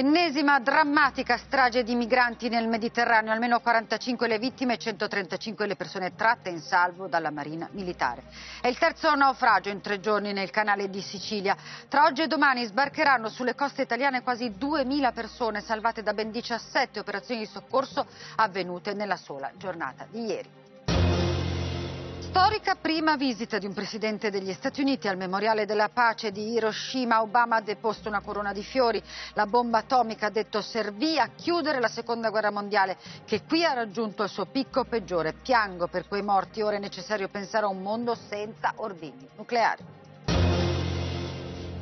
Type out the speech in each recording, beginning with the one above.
Ennesima drammatica strage di migranti nel Mediterraneo, almeno 45 le vittime e 135 le persone tratte in salvo dalla Marina Militare. È il terzo naufragio in tre giorni nel canale di Sicilia. Tra oggi e domani sbarcheranno sulle coste italiane quasi 2.000 persone salvate da ben 17 operazioni di soccorso avvenute nella sola giornata di ieri. Storica prima visita di un presidente degli Stati Uniti al memoriale della pace di Hiroshima. Obama ha deposto una corona di fiori. La bomba atomica, ha detto, servì a chiudere la seconda guerra mondiale, che qui ha raggiunto il suo picco peggiore. Piango per quei morti. Ora è necessario pensare a un mondo senza ordini nucleari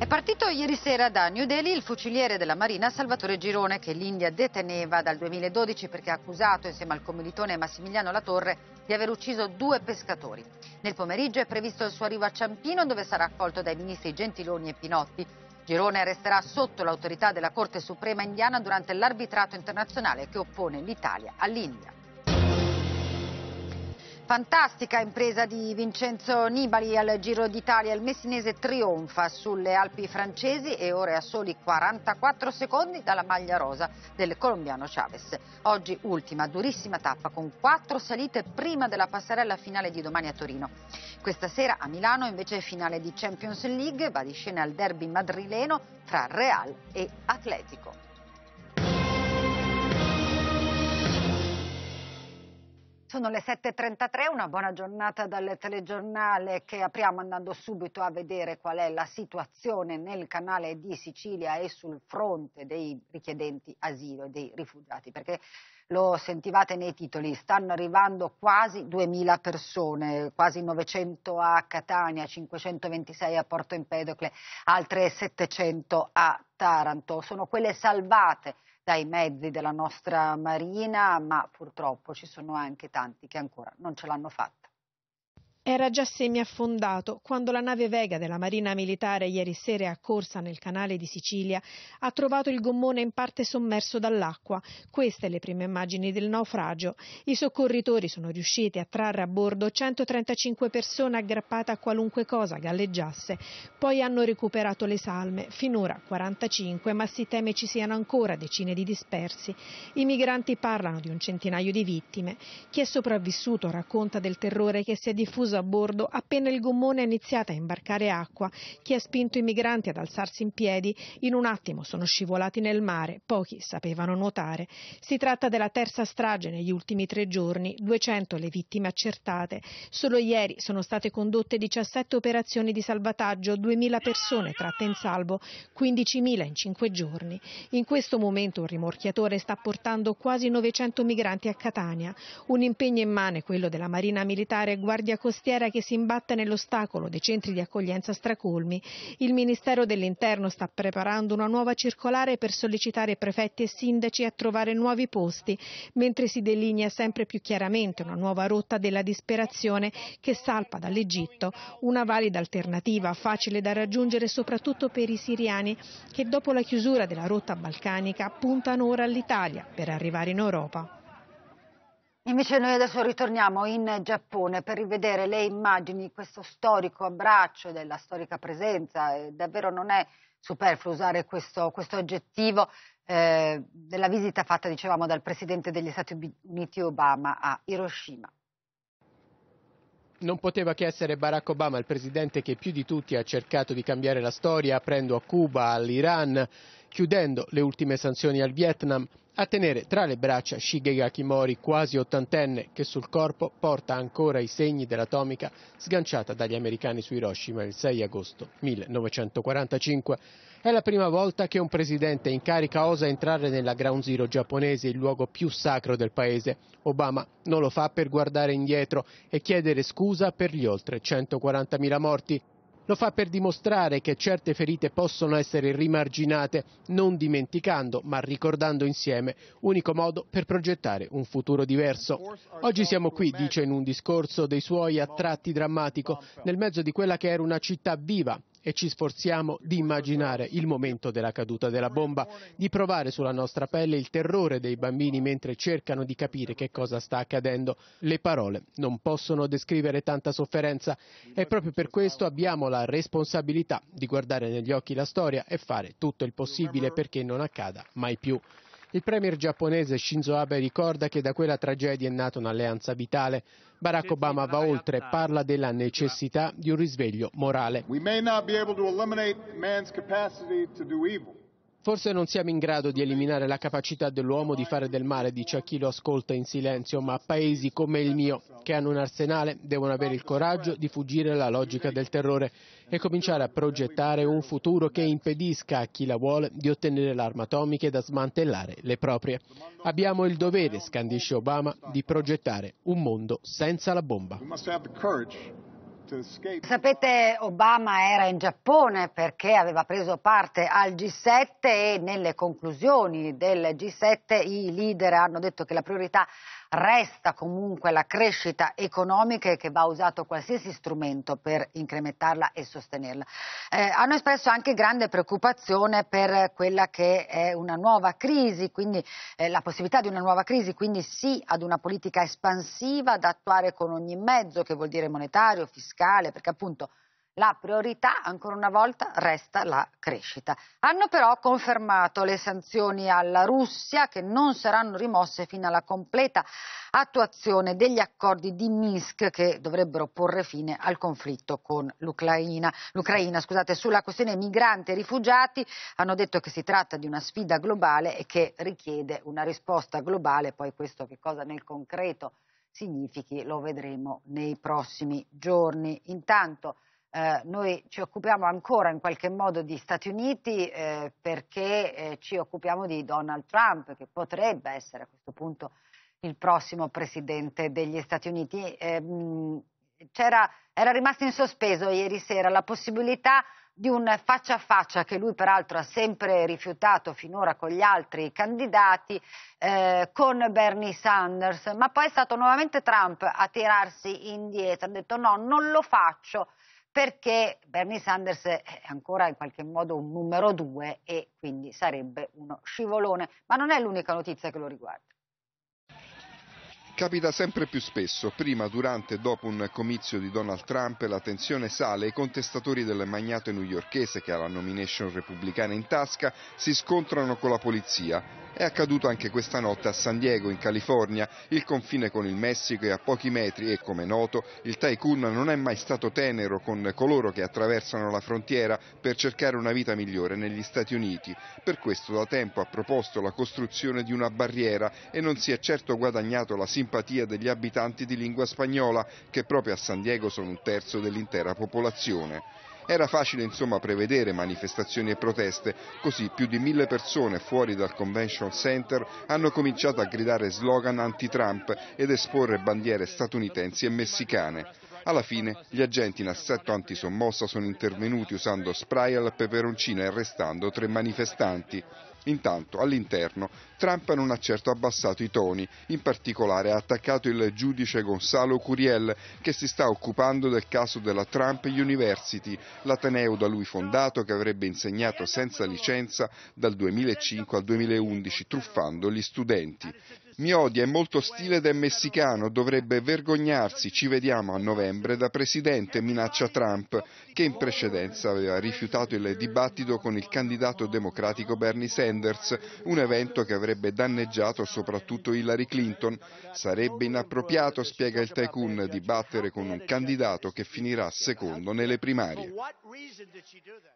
partito ieri sera da New Delhi il fuciliere della Marina Salvatore Girone che l'India deteneva dal 2012 perché accusato insieme al commilitone Massimiliano Latorre di aver ucciso due pescatori. Nel pomeriggio è previsto il suo arrivo a Ciampino dove sarà accolto dai ministri Gentiloni e Pinotti. Girone resterà sotto l'autorità della Corte Suprema indiana durante l'arbitrato internazionale che oppone l'Italia all'India. Fantastica impresa di Vincenzo Nibali al Giro d'Italia, il messinese trionfa sulle Alpi francesi e ora è a soli 44 secondi dalla maglia rosa del colombiano Chavez. Oggi ultima, durissima tappa con quattro salite prima della passerella finale di domani a Torino. Questa sera a Milano invece finale di Champions League, va di scena al derby madrileno fra Real e Atletico. Sono le 7.33, una buona giornata dal telegiornale che apriamo andando subito a vedere qual è la situazione nel canale di Sicilia e sul fronte dei richiedenti asilo e dei rifugiati, perché lo sentivate nei titoli, stanno arrivando quasi 2.000 persone, quasi 900 a Catania, 526 a Porto Empedocle, altre 700 a Taranto. Sono quelle salvate dai mezzi della nostra Marina, ma purtroppo ci sono anche tanti che ancora non ce l'hanno fatta. Era già semiaffondato quando la nave Vega della Marina Militare ieri sera accorsa nel canale di Sicilia ha trovato il gommone in parte sommerso dall'acqua. Queste le prime immagini del naufragio. I soccorritori sono riusciti a trarre a bordo 135 persone aggrappate a qualunque cosa galleggiasse. Poi hanno recuperato le salme, finora 45, ma si teme ci siano ancora decine di dispersi. I migranti parlano di un centinaio di vittime. Chi è sopravvissuto racconta del terrore che si è diffuso a bordo appena il gommone ha iniziato a imbarcare acqua. che ha spinto i migranti ad alzarsi in piedi in un attimo sono scivolati nel mare, pochi sapevano nuotare. Si tratta della terza strage negli ultimi tre giorni, 200 le vittime accertate. Solo ieri sono state condotte 17 operazioni di salvataggio, 2.000 persone tratte in salvo, 15.000 in 5 giorni. In questo momento un rimorchiatore sta portando quasi 900 migranti a Catania. Un impegno immane quello della Marina Militare e Guardia Costiera costiera che si imbatte nell'ostacolo dei centri di accoglienza stracolmi. Il Ministero dell'Interno sta preparando una nuova circolare per sollecitare prefetti e sindaci a trovare nuovi posti, mentre si delinea sempre più chiaramente una nuova rotta della disperazione che salpa dall'Egitto, una valida alternativa facile da raggiungere soprattutto per i siriani che dopo la chiusura della rotta balcanica puntano ora all'Italia per arrivare in Europa. Invece noi adesso ritorniamo in Giappone per rivedere le immagini di questo storico abbraccio, della storica presenza, eh, davvero non è superfluo usare questo, questo aggettivo, eh, della visita fatta, dicevamo, dal Presidente degli Stati Uniti Obama a Hiroshima. Non poteva che essere Barack Obama il presidente che più di tutti ha cercato di cambiare la storia, aprendo a Cuba, all'Iran, chiudendo le ultime sanzioni al Vietnam, a tenere tra le braccia Shigegaki Mori, quasi ottantenne, che sul corpo porta ancora i segni dell'atomica sganciata dagli americani su Hiroshima il 6 agosto 1945. È la prima volta che un presidente in carica osa entrare nella Ground Zero giapponese, il luogo più sacro del paese. Obama non lo fa per guardare indietro e chiedere scusa per gli oltre 140.000 morti. Lo fa per dimostrare che certe ferite possono essere rimarginate, non dimenticando, ma ricordando insieme, unico modo per progettare un futuro diverso. Oggi siamo qui, dice in un discorso dei suoi attratti drammatico, nel mezzo di quella che era una città viva, e ci sforziamo di immaginare il momento della caduta della bomba, di provare sulla nostra pelle il terrore dei bambini mentre cercano di capire che cosa sta accadendo. Le parole non possono descrivere tanta sofferenza e proprio per questo abbiamo la responsabilità di guardare negli occhi la storia e fare tutto il possibile perché non accada mai più. Il premier giapponese Shinzo Abe ricorda che da quella tragedia è nata un'alleanza vitale. Barack Obama va oltre e parla della necessità di un risveglio morale. Forse non siamo in grado di eliminare la capacità dell'uomo di fare del male, dice a chi lo ascolta in silenzio, ma paesi come il mio, che hanno un arsenale, devono avere il coraggio di fuggire alla logica del terrore e cominciare a progettare un futuro che impedisca a chi la vuole di ottenere l'arma atomica e da smantellare le proprie. Abbiamo il dovere, scandisce Obama, di progettare un mondo senza la bomba. Sapete, Obama era in Giappone perché aveva preso parte al G7 e nelle conclusioni del G7 i leader hanno detto che la priorità resta comunque la crescita economica e che va usato qualsiasi strumento per incrementarla e sostenerla. Eh, hanno espresso anche grande preoccupazione per quella che è una nuova crisi, quindi eh, la possibilità di una nuova crisi, quindi sì ad una politica espansiva da attuare con ogni mezzo, che vuol dire monetario, fiscale fiscale, perché appunto la priorità ancora una volta resta la crescita. Hanno però confermato le sanzioni alla Russia che non saranno rimosse fino alla completa attuazione degli accordi di Minsk che dovrebbero porre fine al conflitto con l'Ucraina. sulla questione migranti e rifugiati hanno detto che si tratta di una sfida globale e che richiede una risposta globale, poi questo che cosa nel concreto significhi lo vedremo nei prossimi giorni. Intanto eh, noi ci occupiamo ancora in qualche modo di Stati Uniti eh, perché eh, ci occupiamo di Donald Trump che potrebbe essere a questo punto il prossimo presidente degli Stati Uniti. Mh, ehm, era rimasta in sospeso ieri sera la possibilità di un faccia a faccia che lui peraltro ha sempre rifiutato finora con gli altri candidati, eh, con Bernie Sanders, ma poi è stato nuovamente Trump a tirarsi indietro, ha detto no, non lo faccio perché Bernie Sanders è ancora in qualche modo un numero due e quindi sarebbe uno scivolone, ma non è l'unica notizia che lo riguarda. Capita sempre più spesso, prima, durante e dopo un comizio di Donald Trump, la tensione sale e i contestatori del magnate newyorchese che ha la nomination repubblicana in tasca si scontrano con la polizia. È accaduto anche questa notte a San Diego, in California. Il confine con il Messico è a pochi metri e, come noto, il tycoon non è mai stato tenero con coloro che attraversano la frontiera per cercare una vita migliore negli Stati Uniti. Per questo da tempo ha proposto la costruzione di una barriera e non si è certo guadagnato la simpatia simpatia degli abitanti di lingua spagnola, che proprio a San Diego sono un terzo dell'intera popolazione. Era facile insomma prevedere manifestazioni e proteste, così più di mille persone fuori dal Convention Center hanno cominciato a gridare slogan anti-Trump ed esporre bandiere statunitensi e messicane. Alla fine gli agenti in assetto antisommossa sono intervenuti usando spray al peperoncino e arrestando tre manifestanti. Intanto, all'interno, Trump non ha certo abbassato i toni, in particolare ha attaccato il giudice Gonzalo Curiel, che si sta occupando del caso della Trump University, l'ateneo da lui fondato che avrebbe insegnato senza licenza dal 2005 al 2011, truffando gli studenti. Mi odia, è molto stile del messicano, dovrebbe vergognarsi, ci vediamo a novembre da presidente, minaccia Trump, che in precedenza aveva rifiutato il dibattito con il candidato democratico Bernie Sanders, un evento che avrebbe danneggiato soprattutto Hillary Clinton. Sarebbe inappropriato, spiega il tycoon, dibattere con un candidato che finirà secondo nelle primarie.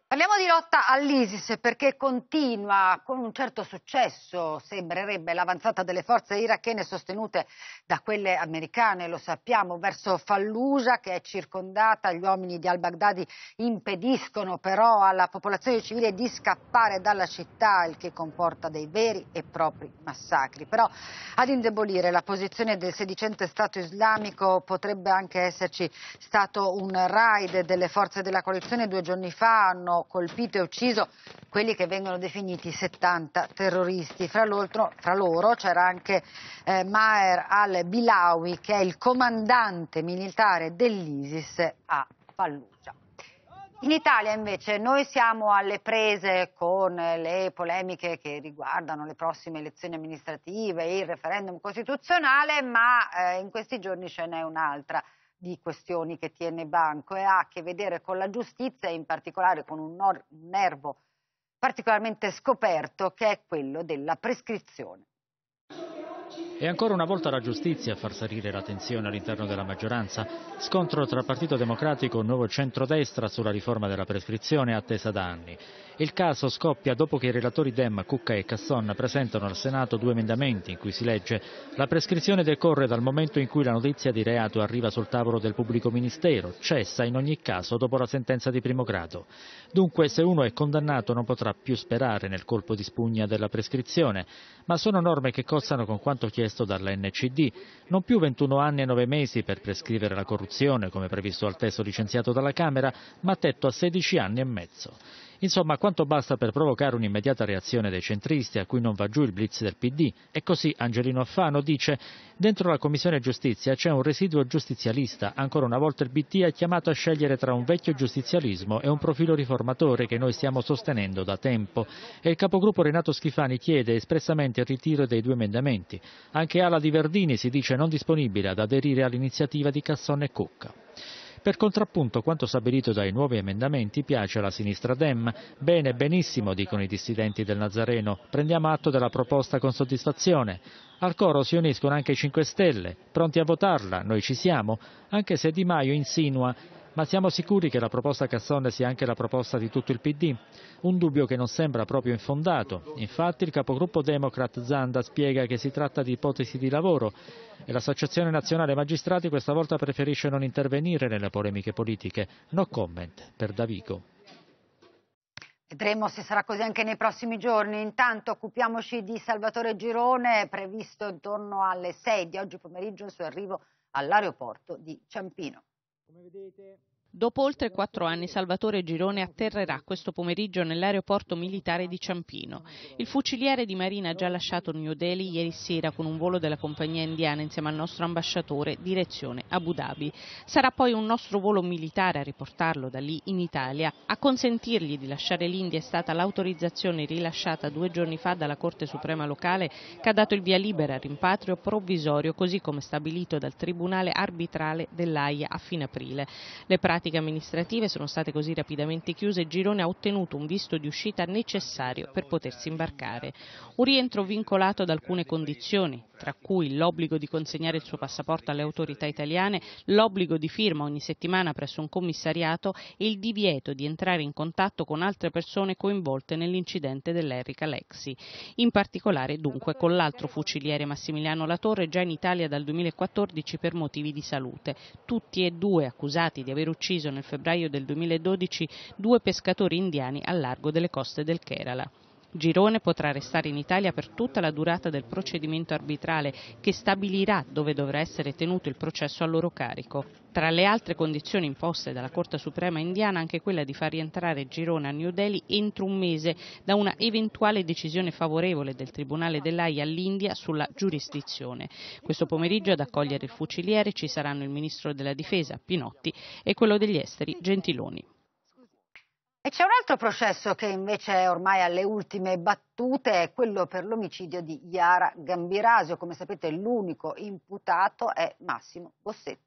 Parliamo di lotta all'ISIS perché continua con un certo successo, sembrerebbe, l'avanzata delle forze forze irachene sostenute da quelle americane, lo sappiamo, verso Fallujah che è circondata, gli uomini di al-Baghdadi impediscono però alla popolazione civile di scappare dalla città, il che comporta dei veri e propri massacri. Però ad indebolire la posizione del sedicente Stato islamico potrebbe anche esserci stato un raid delle forze della coalizione due giorni fa hanno colpito e ucciso quelli che vengono definiti 70 terroristi. Fra, fra loro c'era anche eh, Maher al-Bilawi, che è il comandante militare dell'ISIS a Fallujah. In Italia invece noi siamo alle prese con le polemiche che riguardano le prossime elezioni amministrative, il referendum costituzionale, ma eh, in questi giorni ce n'è un'altra di questioni che tiene banco e ha a che vedere con la giustizia e in particolare con un nervo particolarmente scoperto che è quello della prescrizione. what you È ancora una volta la giustizia a far salire la tensione all'interno della maggioranza. Scontro tra Partito Democratico e Nuovo Centrodestra sulla riforma della prescrizione attesa da anni. Il caso scoppia dopo che i relatori Dem, Cucca e Casson presentano al Senato due emendamenti in cui si legge la prescrizione decorre dal momento in cui la notizia di reato arriva sul tavolo del pubblico ministero, cessa in ogni caso dopo la sentenza di primo grado. Dunque se uno è condannato non potrà più sperare nel colpo di spugna della prescrizione, ma sono norme che costano con quanto chiesto richiesto dall'NCD, non più 21 anni e 9 mesi per prescrivere la corruzione, come previsto al testo licenziato dalla Camera, ma tetto a 16 anni e mezzo. Insomma, quanto basta per provocare un'immediata reazione dei centristi, a cui non va giù il blitz del PD. E così Angelino Affano dice: Dentro la Commissione Giustizia c'è un residuo giustizialista. Ancora una volta il PD è chiamato a scegliere tra un vecchio giustizialismo e un profilo riformatore che noi stiamo sostenendo da tempo. E il capogruppo Renato Schifani chiede espressamente il ritiro dei due emendamenti. Anche Ala di Verdini si dice non disponibile ad aderire all'iniziativa di Cassone e Cocca. Per contrappunto quanto stabilito dai nuovi emendamenti piace alla sinistra Dem. Bene, benissimo, dicono i dissidenti del Nazareno. Prendiamo atto della proposta con soddisfazione. Al coro si uniscono anche i 5 Stelle, pronti a votarla, noi ci siamo, anche se Di Maio insinua ma siamo sicuri che la proposta Cassone sia anche la proposta di tutto il PD? Un dubbio che non sembra proprio infondato. Infatti il capogruppo Democrat Zanda spiega che si tratta di ipotesi di lavoro e l'Associazione Nazionale Magistrati questa volta preferisce non intervenire nelle polemiche politiche. No comment per Davico. Vedremo se sarà così anche nei prossimi giorni. Intanto occupiamoci di Salvatore Girone, previsto intorno alle 6 di oggi pomeriggio il suo arrivo all'aeroporto di Ciampino. Come vedete Dopo oltre quattro anni Salvatore Girone atterrerà questo pomeriggio nell'aeroporto militare di Ciampino. Il fuciliere di Marina ha già lasciato New Delhi ieri sera con un volo della compagnia indiana insieme al nostro ambasciatore direzione Abu Dhabi. Sarà poi un nostro volo militare a riportarlo da lì in Italia. A consentirgli di lasciare l'India è stata l'autorizzazione rilasciata due giorni fa dalla Corte Suprema locale che ha dato il via libera al rimpatrio provvisorio così come stabilito dal Tribunale arbitrale dell'AIA a fine aprile. Le pratiche pratiche amministrative sono state così rapidamente chiuse e Girone ha ottenuto un visto di uscita necessario per potersi imbarcare. Un rientro vincolato ad alcune condizioni, tra cui l'obbligo di consegnare il suo passaporto alle autorità italiane, l'obbligo di firma ogni settimana presso un commissariato e il divieto di entrare in contatto con altre persone coinvolte nell'incidente dell'Eric Lexi. In particolare, dunque, con l'altro fuciliere Massimiliano Latorre, già in Italia dal 2014 per motivi di salute. Tutti e due accusati di aver ucciso nel febbraio del 2012 due pescatori indiani al largo delle coste del Kerala. Girone potrà restare in Italia per tutta la durata del procedimento arbitrale che stabilirà dove dovrà essere tenuto il processo a loro carico. Tra le altre condizioni imposte dalla Corte Suprema indiana anche quella di far rientrare Girone a New Delhi entro un mese da una eventuale decisione favorevole del Tribunale dell'AIA all'India sulla giurisdizione. Questo pomeriggio ad accogliere il fuciliere ci saranno il Ministro della Difesa Pinotti e quello degli Esteri Gentiloni. E c'è un altro processo che invece è ormai alle ultime battute, è quello per l'omicidio di Iara Gambirasio. Come sapete l'unico imputato è Massimo Bossetti.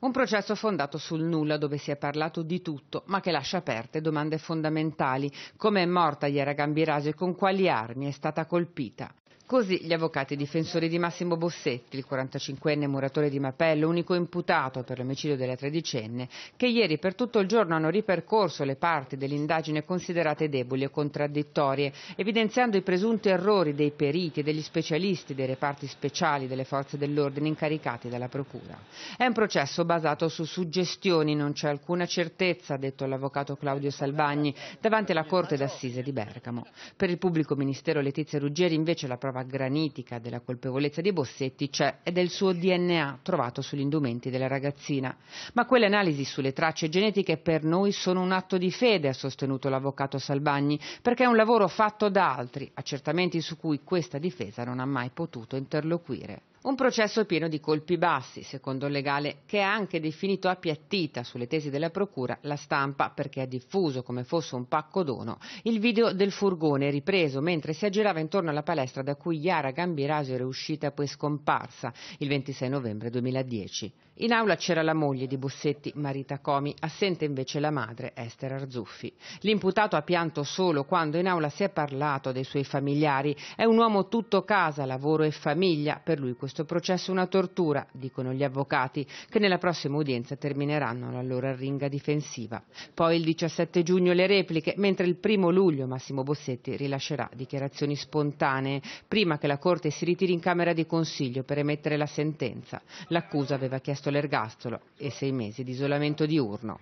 Un processo fondato sul nulla dove si è parlato di tutto, ma che lascia aperte domande fondamentali. Come è morta Iera Gambirasio e con quali armi è stata colpita? Così gli avvocati difensori di Massimo Bossetti, il 45enne muratore di Mapello, unico imputato per l'omicidio della tredicenne, che ieri per tutto il giorno hanno ripercorso le parti dell'indagine considerate deboli e contraddittorie, evidenziando i presunti errori dei periti e degli specialisti dei reparti speciali delle forze dell'ordine incaricati dalla Procura. È un processo basato su suggestioni, non c'è alcuna certezza, ha detto l'avvocato Claudio Salvagni, davanti alla Corte d'Assise di Bergamo. Per il pubblico ministero Letizia Ruggeri invece la prova riserva granitica della colpevolezza di Bossetti c'è ed è il suo DNA trovato sugli indumenti della ragazzina. Ma quelle analisi sulle tracce genetiche per noi sono un atto di fede, ha sostenuto l'avvocato Salbagni, perché è un lavoro fatto da altri, accertamenti su cui questa difesa non ha mai potuto interloquire. Un processo pieno di colpi bassi, secondo il legale, che ha anche definito appiattita sulle tesi della procura la stampa perché ha diffuso come fosse un pacco dono il video del furgone ripreso mentre si aggirava intorno alla palestra da cui Yara Gambirasio era uscita poi scomparsa il 26 novembre 2010. In aula c'era la moglie di Bussetti, Marita Comi, assente invece la madre, Esther Arzuffi. L'imputato ha pianto solo quando in aula si è parlato dei suoi familiari. È un uomo tutto casa, lavoro e famiglia, per lui questo questo processo una tortura, dicono gli avvocati, che nella prossima udienza termineranno la loro arringa difensiva. Poi il 17 giugno le repliche, mentre il primo luglio Massimo Bossetti rilascerà dichiarazioni spontanee, prima che la Corte si ritiri in Camera di Consiglio per emettere la sentenza. L'accusa aveva chiesto l'ergastolo e sei mesi di isolamento diurno.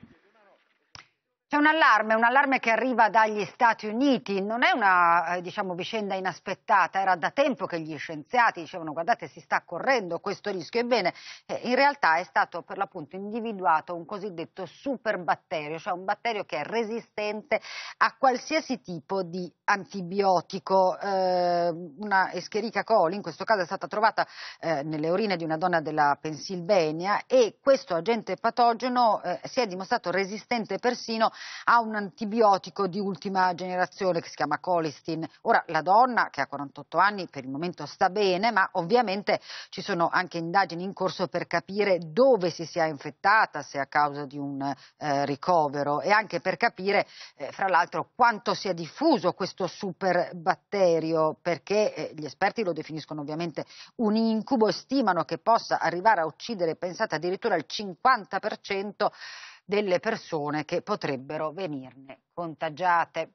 C'è un allarme, un allarme che arriva dagli Stati Uniti, non è una eh, diciamo, vicenda inaspettata, era da tempo che gli scienziati dicevano guardate si sta correndo questo rischio, ebbene in realtà è stato per l'appunto individuato un cosiddetto superbatterio, cioè un batterio che è resistente a qualsiasi tipo di antibiotico, eh, una Escherichia coli in questo caso è stata trovata eh, nelle urine di una donna della Pennsylvania e questo agente patogeno eh, si è dimostrato resistente persino ha un antibiotico di ultima generazione che si chiama Colistin. Ora la donna che ha 48 anni per il momento sta bene, ma ovviamente ci sono anche indagini in corso per capire dove si sia infettata, se a causa di un eh, ricovero e anche per capire eh, fra l'altro quanto sia diffuso questo superbatterio perché eh, gli esperti lo definiscono ovviamente un incubo e stimano che possa arrivare a uccidere, pensate addirittura il 50% delle persone che potrebbero venirne contagiate.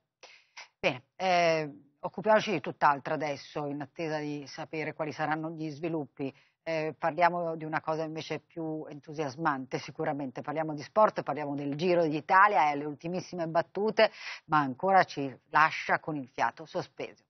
Bene, eh, occupiamoci di tutt'altro adesso in attesa di sapere quali saranno gli sviluppi. Eh, parliamo di una cosa invece più entusiasmante sicuramente, parliamo di sport, parliamo del Giro d'Italia e alle ultimissime battute, ma ancora ci lascia con il fiato sospeso.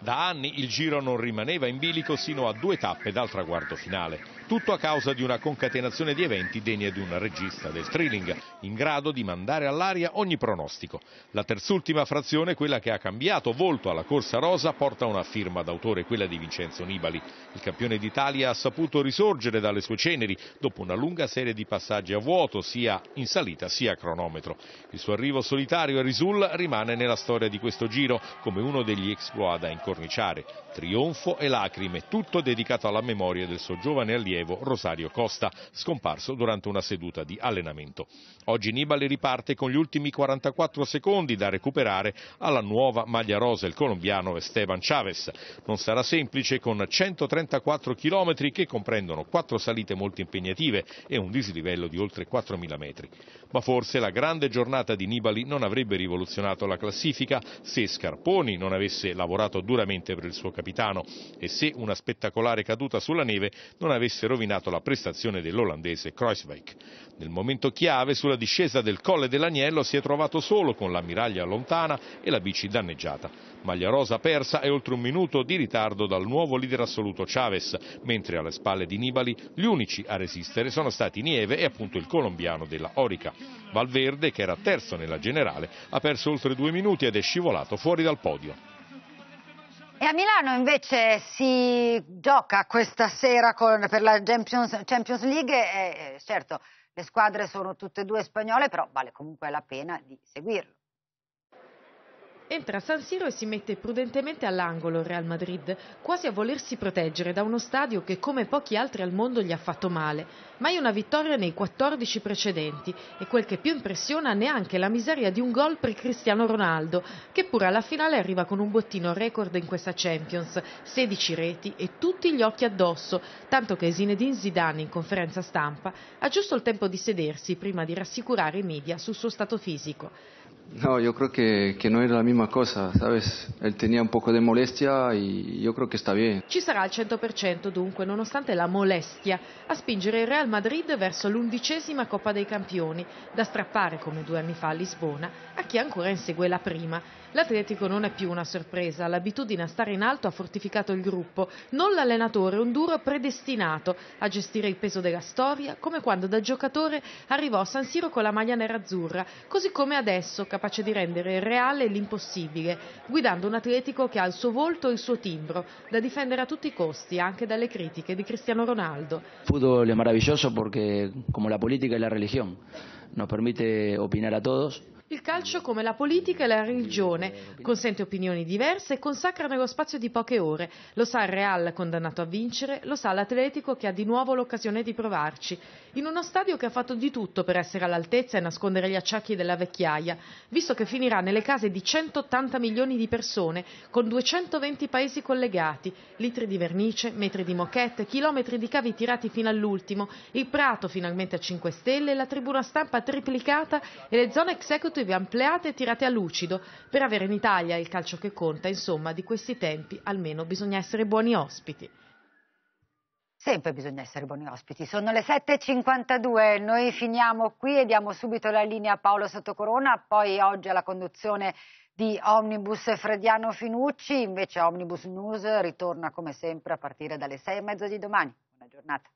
Da anni il Giro non rimaneva in bilico sino a due tappe dal traguardo finale. Tutto a causa di una concatenazione di eventi degna di un regista del thrilling, in grado di mandare all'aria ogni pronostico. La terzultima frazione, quella che ha cambiato volto alla corsa rosa, porta una firma d'autore, quella di Vincenzo Nibali. Il campione d'Italia ha saputo risorgere dalle sue ceneri dopo una lunga serie di passaggi a vuoto, sia in salita sia a cronometro. Il suo arrivo solitario a Risul rimane nella storia di questo giro come uno degli exploit da incorniciare. Trionfo e lacrime, tutto dedicato alla memoria del suo giovane allievo rilievo Rosario Costa, scomparso durante una seduta di allenamento. Oggi Nibali riparte con gli ultimi 44 secondi da recuperare alla nuova maglia rosa il colombiano Esteban Chavez. Non sarà semplice con 134 chilometri che comprendono quattro salite molto impegnative e un dislivello di oltre 4.000 metri. Ma forse la grande giornata di Nibali non avrebbe rivoluzionato la classifica se Scarponi non avesse lavorato duramente per il suo capitano e se una spettacolare caduta sulla neve non avesse rovinato la prestazione dell'olandese Kreuzwijk. Nel momento chiave sulla discesa del Colle dell'Agnello si è trovato solo con l'ammiraglia lontana e la bici danneggiata. Maglia rosa persa e oltre un minuto di ritardo dal nuovo leader assoluto Chavez, mentre alle spalle di Nibali gli unici a resistere sono stati Nieve e appunto il colombiano della Orica. Valverde, che era terzo nella generale, ha perso oltre due minuti ed è scivolato fuori dal podio. E a Milano invece si gioca questa sera con, per la Champions, Champions League e certo le squadre sono tutte e due spagnole, però vale comunque la pena di seguirlo. Entra a San Siro e si mette prudentemente all'angolo il Real Madrid, quasi a volersi proteggere da uno stadio che come pochi altri al mondo gli ha fatto male. Mai una vittoria nei 14 precedenti e quel che più impressiona neanche la miseria di un gol per Cristiano Ronaldo, che pure alla finale arriva con un bottino record in questa Champions, 16 reti e tutti gli occhi addosso, tanto che Zinedine Zidane in conferenza stampa ha giusto il tempo di sedersi prima di rassicurare i media sul suo stato fisico. No, yo creo que, que, no era la misma cosa, ¿sabes? Él tenía un poco de molestia y yo creo que está bien. Ci sarà al 100% dunque, nonostante la molestia, a spingere il Real Madrid verso l'undicesima Coppa dei Campioni, da strappare come due anni fa a Lisbona a chi ancora insegue la prima. L'Atletico non è più una sorpresa, l'abitudine a stare in alto ha fortificato il gruppo, non l'allenatore, un duro predestinato a gestire il peso della storia, come quando da giocatore arrivò a San Siro con la maglia nerazzurra, così come adesso, capace di rendere reale l'impossibile, guidando un Atletico che ha il suo volto e il suo timbro, da difendere a tutti i costi, anche dalle critiche di Cristiano Ronaldo. Il Fútbol è maravilloso perché, come la politica e la religión, nos permite opinare a tutti. Il calcio, come la politica e la religione, consente opinioni diverse e consacra nello spazio di poche ore. Lo sa il Real condannato a vincere, lo sa l'Atletico che ha di nuovo l'occasione di provarci. In uno stadio che ha fatto di tutto per essere all'altezza e nascondere gli acciacchi della vecchiaia, visto che finirà nelle case di 180 milioni di persone, con 220 paesi collegati, litri di vernice, metri di moquette, chilometri di cavi tirati fino all'ultimo, il prato finalmente a 5 stelle, la tribuna stampa triplicata e le zone executive prospettive ampliate e tirate a lucido per avere in Italia il calcio che conta, insomma, di questi tempi almeno bisogna essere buoni ospiti. Sempre bisogna essere buoni ospiti. Sono le 7.52, noi finiamo qui e diamo subito la linea a Paolo Sottocorona, poi oggi alla conduzione di Omnibus Frediano Finucci, invece Omnibus News ritorna come sempre a partire dalle 6.30 di domani. Buona giornata.